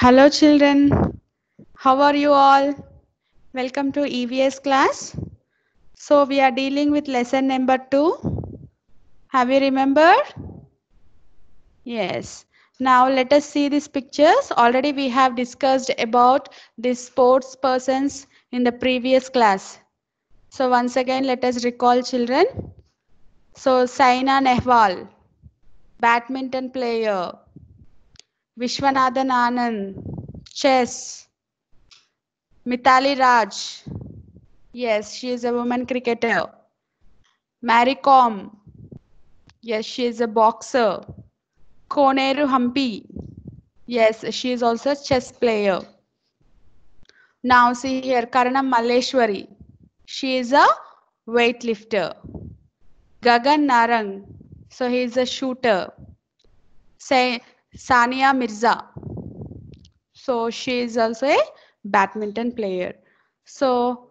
Hello children, how are you all? Welcome to EVS class. So we are dealing with lesson number 2. Have you remembered? Yes. Now let us see these pictures. Already we have discussed about these sports persons in the previous class. So once again let us recall children. So Saina Nehwal, badminton player Vishwanathan Anand, chess. Mitali Raj, yes, she is a woman cricketer. Mary Com, yes, she is a boxer. Koneru Hampi, yes, she is also a chess player. Now see here, Karanam Maleshwari, she is a weightlifter. Gagan Narang, so he is a shooter. Say Sania Mirza. So she is also a badminton player. So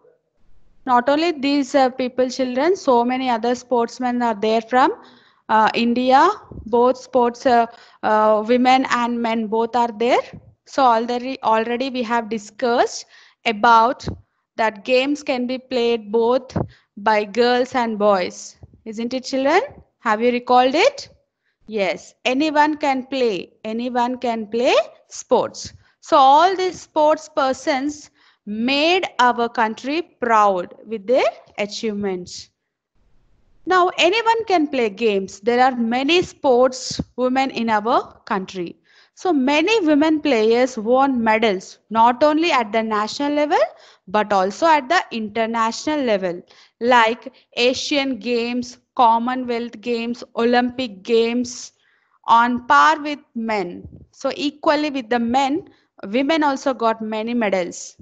not only these uh, people children, so many other sportsmen are there from uh, India. Both sports uh, uh, women and men both are there. So already already we have discussed about that games can be played both by girls and boys. Isn't it children? Have you recalled it? Yes, anyone can play. Anyone can play sports. So all these sports persons made our country proud with their achievements. Now anyone can play games. There are many sports women in our country. So many women players won medals not only at the national level but also at the international level like Asian Games, Commonwealth Games, Olympic Games, on par with men. So, equally with the men, women also got many medals.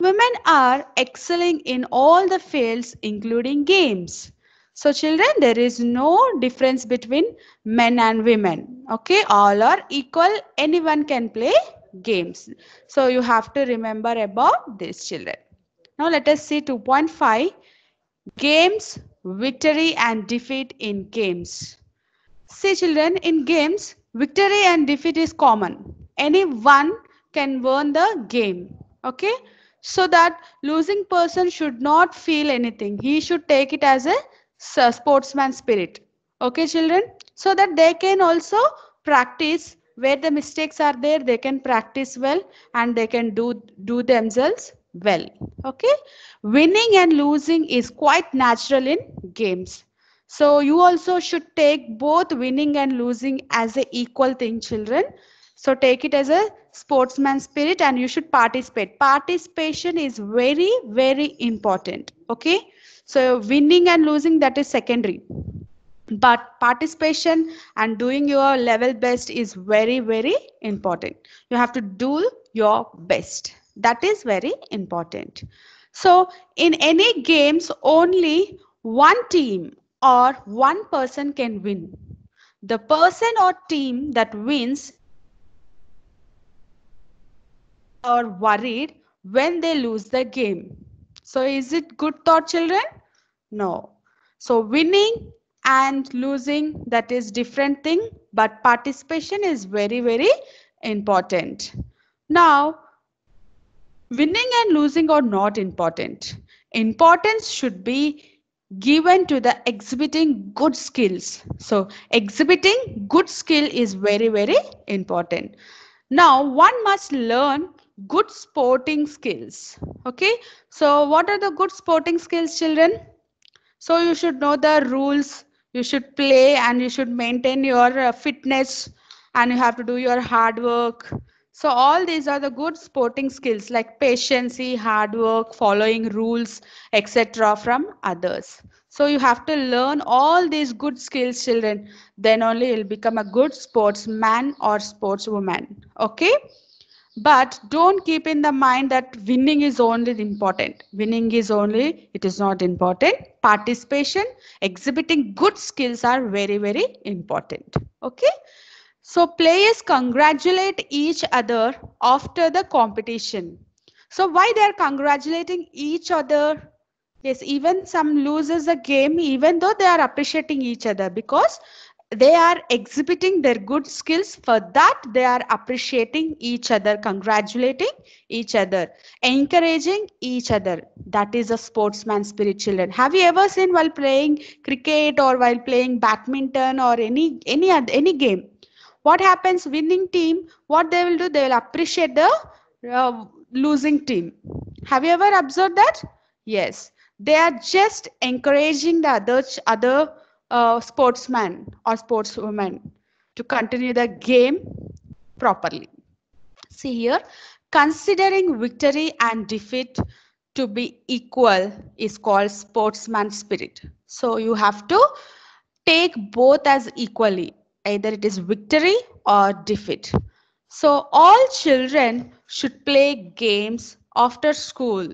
Women are excelling in all the fields, including games. So, children, there is no difference between men and women. Okay, all are equal. Anyone can play games. So, you have to remember about this, children. Now, let us see 2.5 games victory and defeat in games. See children, in games, victory and defeat is common. Anyone can win the game. Okay? So that losing person should not feel anything. He should take it as a sportsman spirit. Okay children? So that they can also practice where the mistakes are there they can practice well and they can do do themselves well okay winning and losing is quite natural in games so you also should take both winning and losing as a equal thing children so take it as a sportsman spirit and you should participate participation is very very important okay so winning and losing that is secondary but participation and doing your level best is very very important you have to do your best that is very important. So in any games, only one team or one person can win. The person or team that wins are worried when they lose the game. So is it good thought children? No. So winning and losing that is different thing but participation is very very important. Now winning and losing are not important. Importance should be given to the exhibiting good skills. So, exhibiting good skill is very, very important. Now, one must learn good sporting skills. Okay, so what are the good sporting skills, children? So, you should know the rules, you should play, and you should maintain your uh, fitness, and you have to do your hard work so all these are the good sporting skills like patience, hard work, following rules, etc. from others. So you have to learn all these good skills, children. Then only you'll become a good sportsman or sportswoman. Okay? But don't keep in the mind that winning is only important. Winning is only, it is not important. Participation, exhibiting good skills are very, very important. Okay? So players congratulate each other after the competition. So why they are congratulating each other? Yes, even some loses a game, even though they are appreciating each other because they are exhibiting their good skills. For that, they are appreciating each other, congratulating each other, encouraging each other. That is a sportsman spirit, children. Have you ever seen while playing cricket or while playing badminton or any any any game? what happens winning team what they will do they will appreciate the uh, losing team have you ever observed that yes they are just encouraging the other other uh, sportsman or sportswoman to continue the game properly see here considering victory and defeat to be equal is called sportsman spirit so you have to take both as equally either it is victory or defeat. So all children should play games after school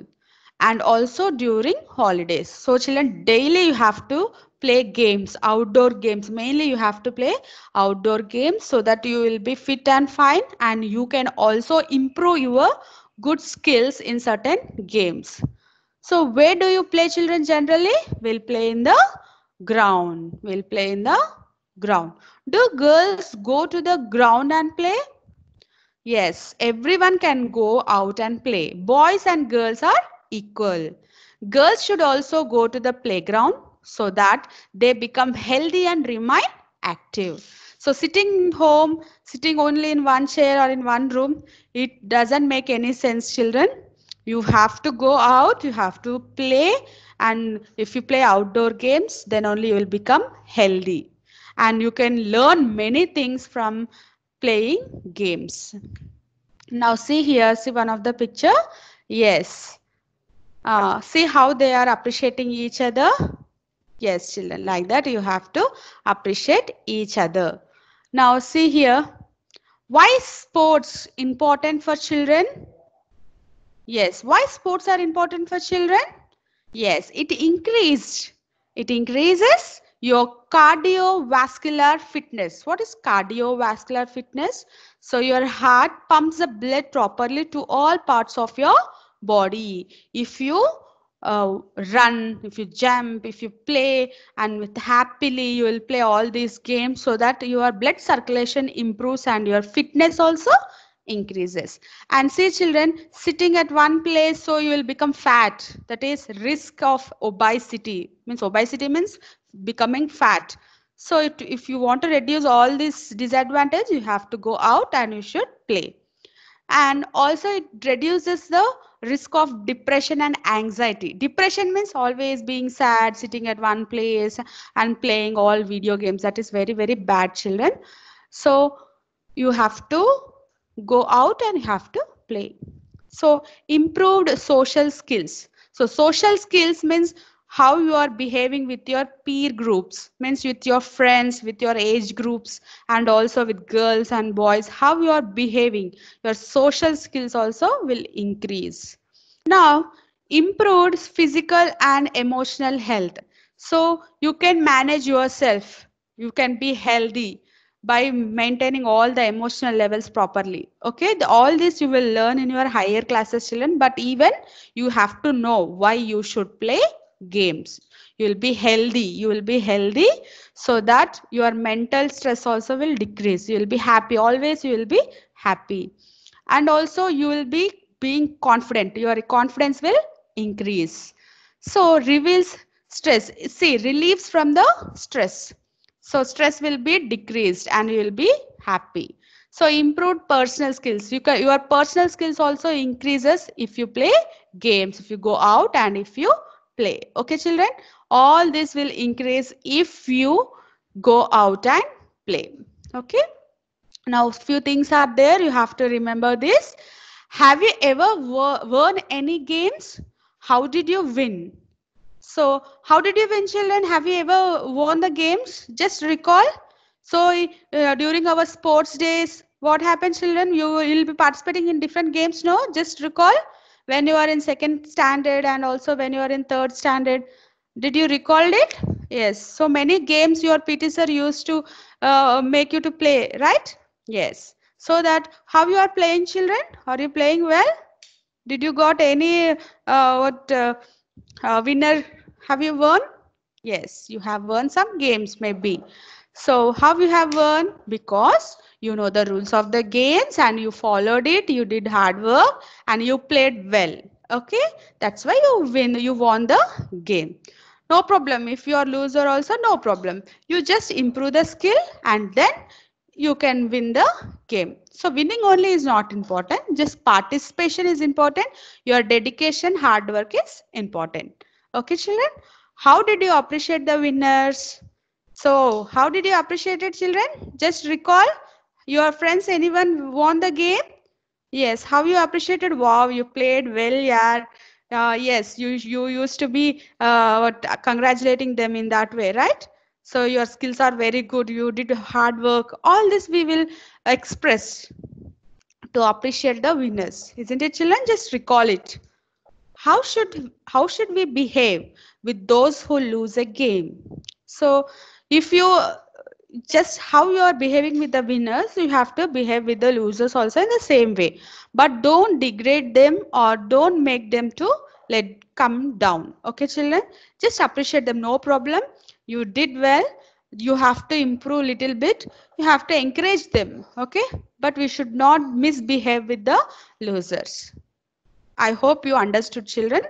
and also during holidays. So children daily you have to play games, outdoor games. Mainly you have to play outdoor games so that you will be fit and fine and you can also improve your good skills in certain games. So where do you play children generally? We'll play in the ground. We'll play in the ground. Do girls go to the ground and play? Yes, everyone can go out and play. Boys and girls are equal. Girls should also go to the playground so that they become healthy and remain active. So sitting home, sitting only in one chair or in one room, it doesn't make any sense, children. You have to go out, you have to play, and if you play outdoor games, then only you will become healthy and you can learn many things from playing games. Now see here, see one of the picture? Yes. Uh, see how they are appreciating each other? Yes, children, like that you have to appreciate each other. Now see here, why sports important for children? Yes, why sports are important for children? Yes, it increased. It increases your cardiovascular fitness what is cardiovascular fitness so your heart pumps the blood properly to all parts of your body if you uh, run if you jump if you play and with happily you will play all these games so that your blood circulation improves and your fitness also increases and see children sitting at one place so you will become fat that is risk of obesity means obesity means becoming fat. So it, if you want to reduce all this disadvantage, you have to go out and you should play. And also it reduces the risk of depression and anxiety. Depression means always being sad, sitting at one place and playing all video games. That is very, very bad children. So you have to go out and have to play. So improved social skills. So social skills means how you are behaving with your peer groups means with your friends with your age groups and also with girls and boys how you are behaving your social skills also will increase now improved physical and emotional health so you can manage yourself you can be healthy by maintaining all the emotional levels properly okay the, all this you will learn in your higher classes children but even you have to know why you should play games you will be healthy you will be healthy so that your mental stress also will decrease you will be happy always you will be happy and also you will be being confident your confidence will increase so reveals stress see relieves from the stress so stress will be decreased and you will be happy so improved personal skills you can, your personal skills also increases if you play games if you go out and if you play okay children all this will increase if you go out and play okay now few things are there you have to remember this have you ever won any games how did you win so how did you win children have you ever won the games just recall so uh, during our sports days what happened children you will be participating in different games no just recall when you are in second standard and also when you are in third standard did you recall it yes so many games your pt sir used to uh, make you to play right yes so that how you are playing children are you playing well did you got any uh, what uh, uh winner have you won yes you have won some games maybe so how you have won Because you know the rules of the games and you followed it, you did hard work and you played well. Okay, that's why you win, you won the game. No problem. If you are loser also, no problem. You just improve the skill and then you can win the game. So winning only is not important. Just participation is important. Your dedication, hard work is important. Okay, children. How did you appreciate the winners? So how did you appreciate it children? Just recall your friends anyone won the game? Yes, how you appreciated? Wow, you played well, yeah. Uh, yes, you you used to be uh, congratulating them in that way, right? So your skills are very good. You did hard work. All this we will express to appreciate the winners, isn't it, children? Just recall it. How should how should we behave with those who lose a game? So if you just how you are behaving with the winners you have to behave with the losers also in the same way but don't degrade them or don't make them to let come down okay children just appreciate them no problem you did well you have to improve little bit you have to encourage them okay but we should not misbehave with the losers i hope you understood children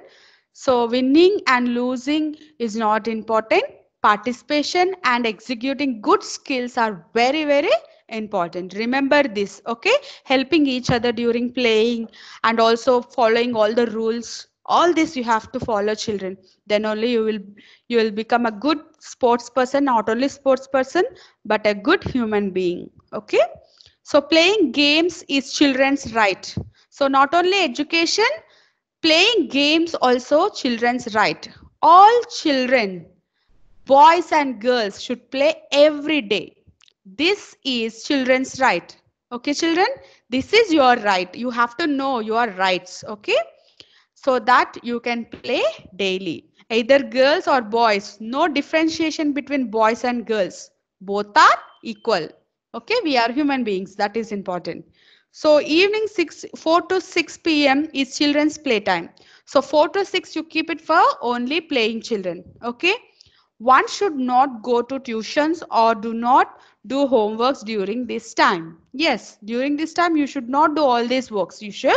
so winning and losing is not important participation and executing good skills are very very important remember this okay helping each other during playing and also following all the rules all this you have to follow children then only you will you will become a good sports person not only sports person but a good human being okay so playing games is children's right so not only education playing games also children's right all children boys and girls should play every day this is children's right okay children this is your right you have to know your rights okay so that you can play daily either girls or boys no differentiation between boys and girls both are equal okay we are human beings that is important so evening 6 4 to 6 pm is children's playtime so 4 to 6 you keep it for only playing children okay one should not go to tuitions or do not do homeworks during this time. Yes, during this time you should not do all these works. You should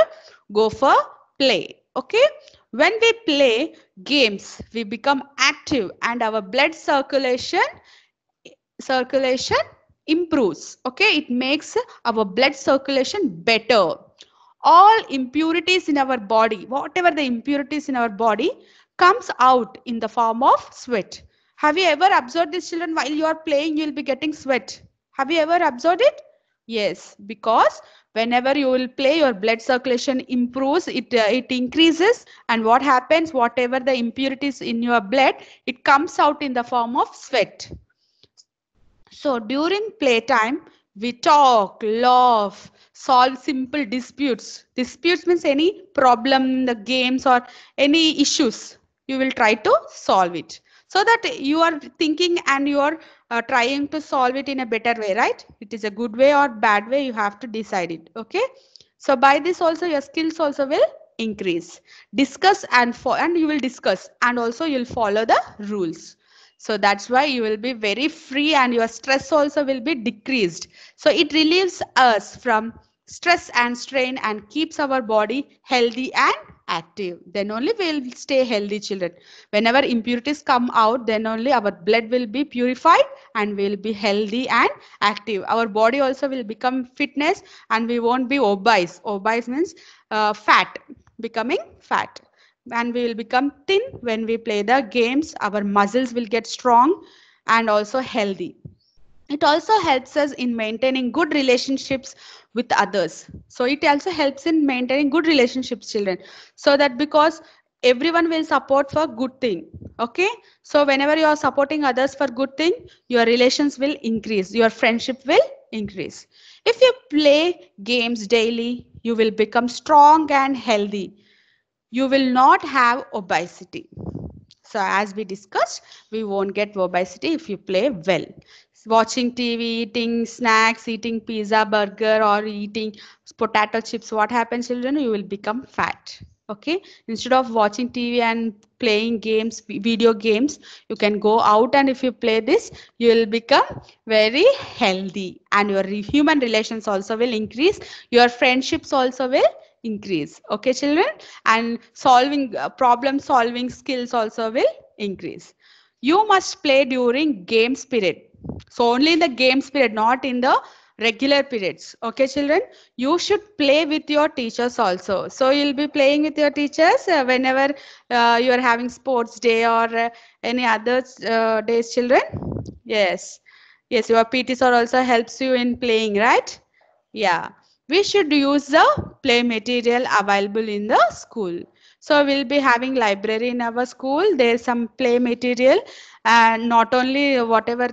go for play. Okay. When we play games, we become active and our blood circulation circulation improves. Okay, it makes our blood circulation better. All impurities in our body, whatever the impurities in our body, comes out in the form of sweat have you ever observed this children while you are playing you will be getting sweat? Have you ever observed it? Yes, because whenever you will play your blood circulation improves it uh, it increases and what happens whatever the impurities in your blood it comes out in the form of sweat. So during playtime we talk, laugh, solve simple disputes. Disputes means any problem in the games or any issues. You will try to solve it so that you are thinking and you are uh, trying to solve it in a better way right it is a good way or bad way you have to decide it okay so by this also your skills also will increase discuss and for and you will discuss and also you'll follow the rules so that's why you will be very free and your stress also will be decreased so it relieves us from stress and strain and keeps our body healthy and active then only we'll stay healthy children whenever impurities come out then only our blood will be purified and we'll be healthy and active our body also will become fitness and we won't be obese obese means uh, fat becoming fat and we will become thin when we play the games our muscles will get strong and also healthy it also helps us in maintaining good relationships with others so it also helps in maintaining good relationships children so that because everyone will support for good thing okay so whenever you are supporting others for good thing your relations will increase your friendship will increase if you play games daily you will become strong and healthy you will not have obesity so as we discussed, we won't get obesity if you play well watching TV, eating snacks, eating pizza, burger, or eating potato chips, what happens, children? You will become fat. Okay. Instead of watching TV and playing games, video games, you can go out and if you play this, you will become very healthy and your human relations also will increase. Your friendships also will increase. Okay, children. And solving uh, problem solving skills also will increase. You must play during game spirit so only in the games period, not in the regular periods. Okay, children, you should play with your teachers also. So you'll be playing with your teachers uh, whenever uh, you are having sports day or uh, any other uh, days, children. Yes, yes, your PTs also helps you in playing, right? Yeah, we should use the play material available in the school. So we'll be having library in our school. There's some play material and not only whatever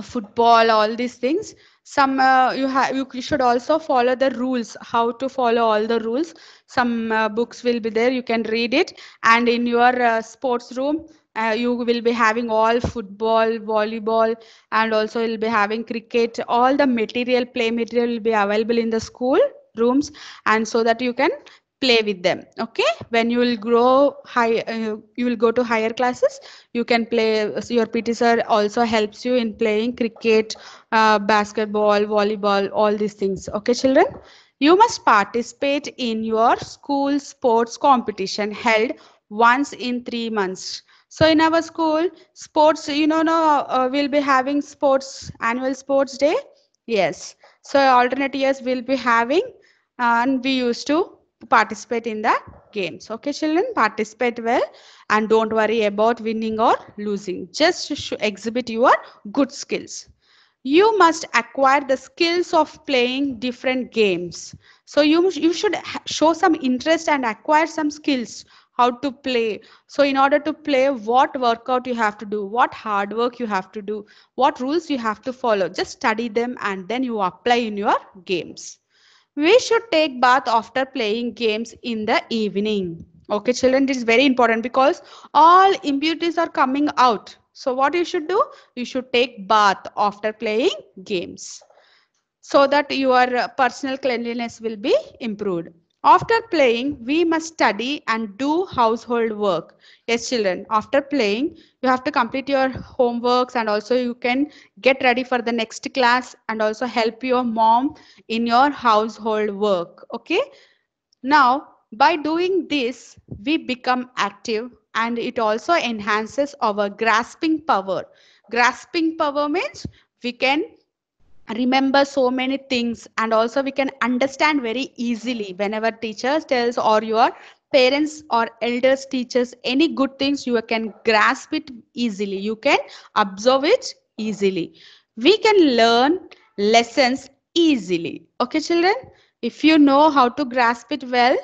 football all these things some uh, you have you should also follow the rules how to follow all the rules some uh, books will be there you can read it and in your uh, sports room uh, you will be having all football volleyball and also you'll be having cricket all the material play material will be available in the school rooms and so that you can play with them okay when you will grow high uh, you will go to higher classes you can play so your pt sir also helps you in playing cricket uh, basketball volleyball all these things okay children you must participate in your school sports competition held once in 3 months so in our school sports you know no uh, we'll be having sports annual sports day yes so alternate years we'll be having and we used to participate in the games okay children participate well and don't worry about winning or losing just exhibit your good skills you must acquire the skills of playing different games so you you should show some interest and acquire some skills how to play so in order to play what workout you have to do what hard work you have to do what rules you have to follow just study them and then you apply in your games we should take bath after playing games in the evening okay children this is very important because all impurities are coming out so what you should do you should take bath after playing games so that your personal cleanliness will be improved after playing, we must study and do household work. Yes, children, after playing, you have to complete your homeworks and also you can get ready for the next class and also help your mom in your household work. Okay. Now, by doing this, we become active and it also enhances our grasping power. Grasping power means we can remember so many things and also we can understand very easily whenever teachers tells or your parents or elders teachers any good things you can grasp it easily you can absorb it easily we can learn lessons easily okay children if you know how to grasp it well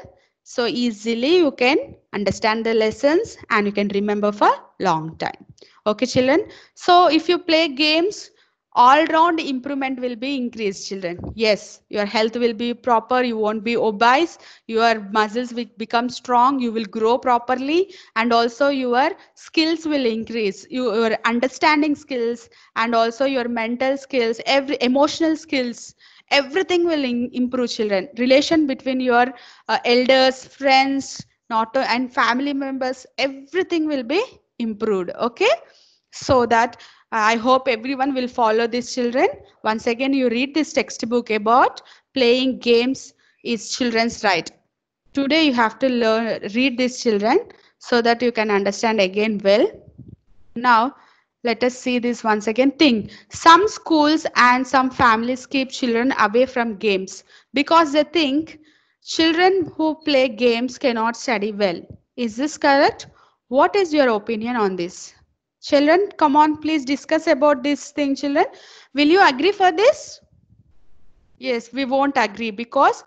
so easily you can understand the lessons and you can remember for long time okay children so if you play games all round improvement will be increased children yes your health will be proper you won't be obese your muscles will become strong you will grow properly and also your skills will increase your understanding skills and also your mental skills every emotional skills everything will in, improve children relation between your uh, elders friends not and family members everything will be improved okay so that uh, I hope everyone will follow these children. Once again, you read this textbook about playing games is children's right. Today, you have to learn read these children so that you can understand again well. Now, let us see this once again thing. Some schools and some families keep children away from games because they think children who play games cannot study well. Is this correct? What is your opinion on this? Children, come on, please discuss about this thing, children. Will you agree for this? Yes, we won't agree because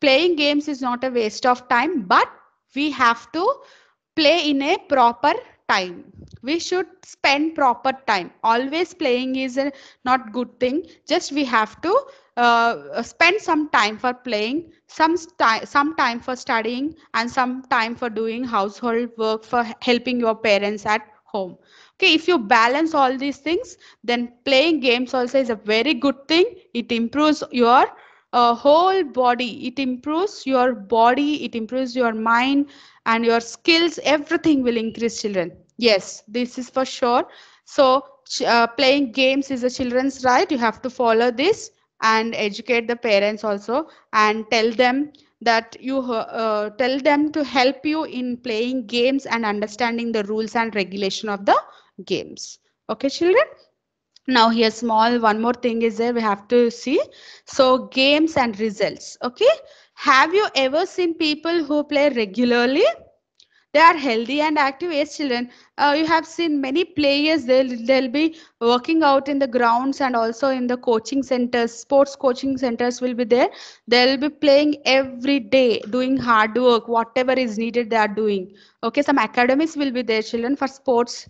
playing games is not a waste of time, but we have to play in a proper time we should spend proper time always playing is a not good thing just we have to uh, spend some time for playing some some time for studying and some time for doing household work for helping your parents at home okay if you balance all these things then playing games also is a very good thing it improves your uh, whole body it improves your body it improves your mind and your skills everything will increase children yes this is for sure so uh, playing games is a children's right you have to follow this and educate the parents also and tell them that you uh, uh, tell them to help you in playing games and understanding the rules and regulation of the games okay children now here small one more thing is there we have to see so games and results okay have you ever seen people who play regularly they are healthy and active as children uh, you have seen many players they'll, they'll be working out in the grounds and also in the coaching centers sports coaching centers will be there they'll be playing every day doing hard work whatever is needed they are doing okay some academies will be there children for sports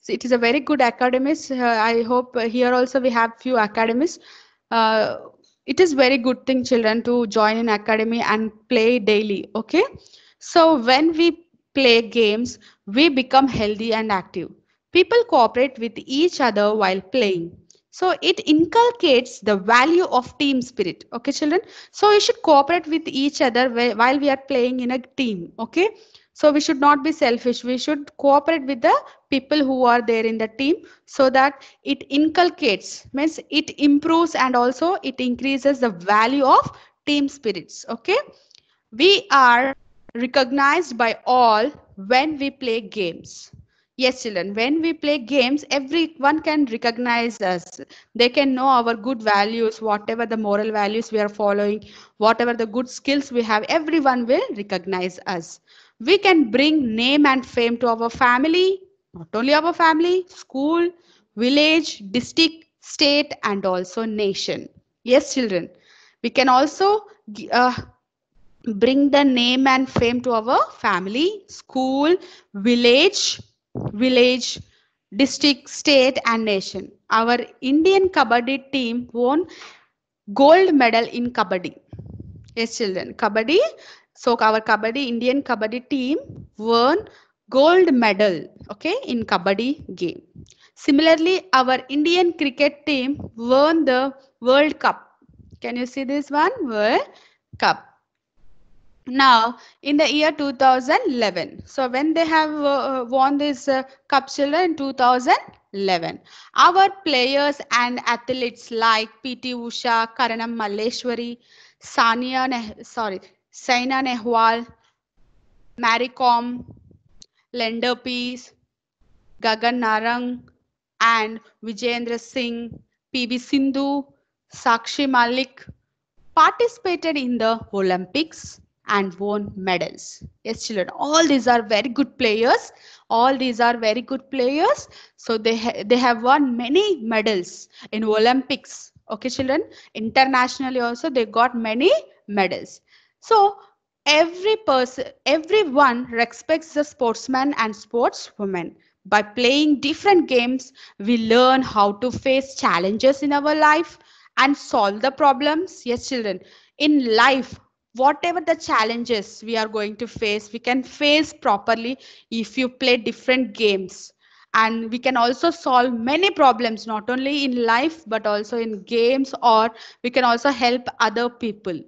so it is a very good academies uh, i hope uh, here also we have few academies uh, it is very good thing children to join an academy and play daily okay so when we play games, we become healthy and active. People cooperate with each other while playing. So it inculcates the value of team spirit. Okay, children. So you should cooperate with each other while we are playing in a team. Okay. So we should not be selfish. We should cooperate with the people who are there in the team so that it inculcates, means it improves and also it increases the value of team spirits. Okay. We are recognized by all when we play games. Yes, children, when we play games, everyone can recognize us. They can know our good values, whatever the moral values we are following, whatever the good skills we have, everyone will recognize us. We can bring name and fame to our family, not only our family, school, village, district, state, and also nation. Yes, children, we can also uh, bring the name and fame to our family, school, village, village, district, state and nation. Our Indian Kabaddi team won gold medal in Kabaddi. Yes children, Kabaddi. So our Kabaddi, Indian Kabaddi team won gold medal okay in Kabaddi game. Similarly, our Indian cricket team won the World Cup. Can you see this one? World Cup now in the year 2011 so when they have uh, uh won this uh, cup chiller in 2011 our players and athletes like pt usha karanam malleshwari sania ne- sorry saina nehwal maricom lender peace gagan narang and vijayendra singh pb sindhu sakshi malik participated in the olympics and won medals. Yes, children, all these are very good players. All these are very good players. So they, ha they have won many medals in Olympics. Okay, children, internationally also they got many medals. So every person, everyone respects the sportsman and sportswoman. By playing different games, we learn how to face challenges in our life and solve the problems. Yes, children, in life, whatever the challenges we are going to face we can face properly if you play different games and we can also solve many problems not only in life but also in games or we can also help other people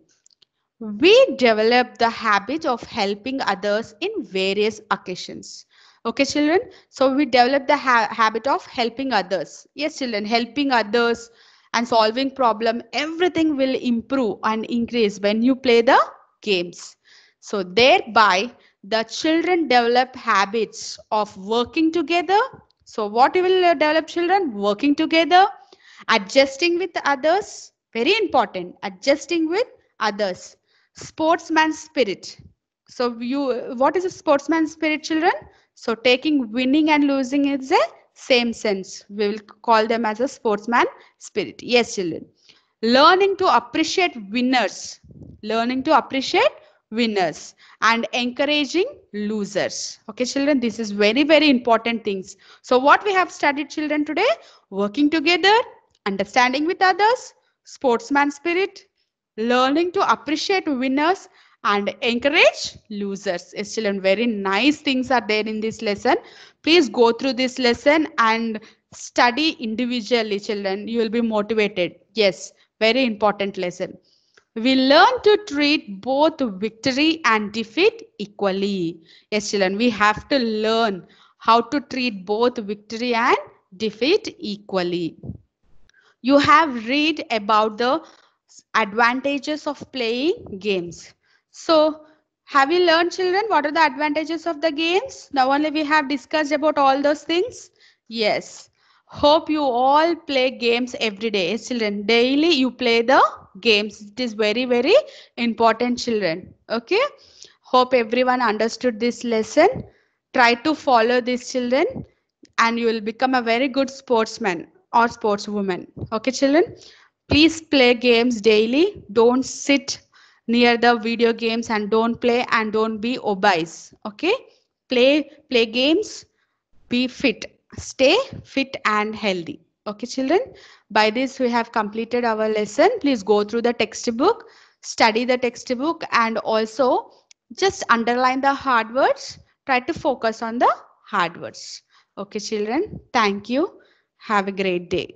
we develop the habit of helping others in various occasions okay children so we develop the ha habit of helping others yes children helping others and solving problem everything will improve and increase when you play the games so thereby the children develop habits of working together so what you will develop children working together adjusting with others very important adjusting with others sportsman spirit so you what is a sportsman spirit children so taking winning and losing is a same sense. We will call them as a sportsman spirit. Yes, children. Learning to appreciate winners. Learning to appreciate winners and encouraging losers okay children this is very very important things so what we have studied children today working together understanding with others sportsman spirit learning to appreciate winners and encourage losers. Children, very nice things are there in this lesson. Please go through this lesson and study individually, children. You will be motivated. Yes, very important lesson. We learn to treat both victory and defeat equally. Yes, children, we have to learn how to treat both victory and defeat equally. You have read about the advantages of playing games so have you learned children what are the advantages of the games? Now only we have discussed about all those things. Yes. Hope you all play games every day. Children, daily you play the games. It is very, very important children. Okay. Hope everyone understood this lesson. Try to follow these children and you will become a very good sportsman or sportswoman. Okay, children? Please play games daily. Don't sit near the video games and don't play and don't be obese okay play play games be fit stay fit and healthy okay children by this we have completed our lesson please go through the textbook study the textbook and also just underline the hard words try to focus on the hard words okay children thank you have a great day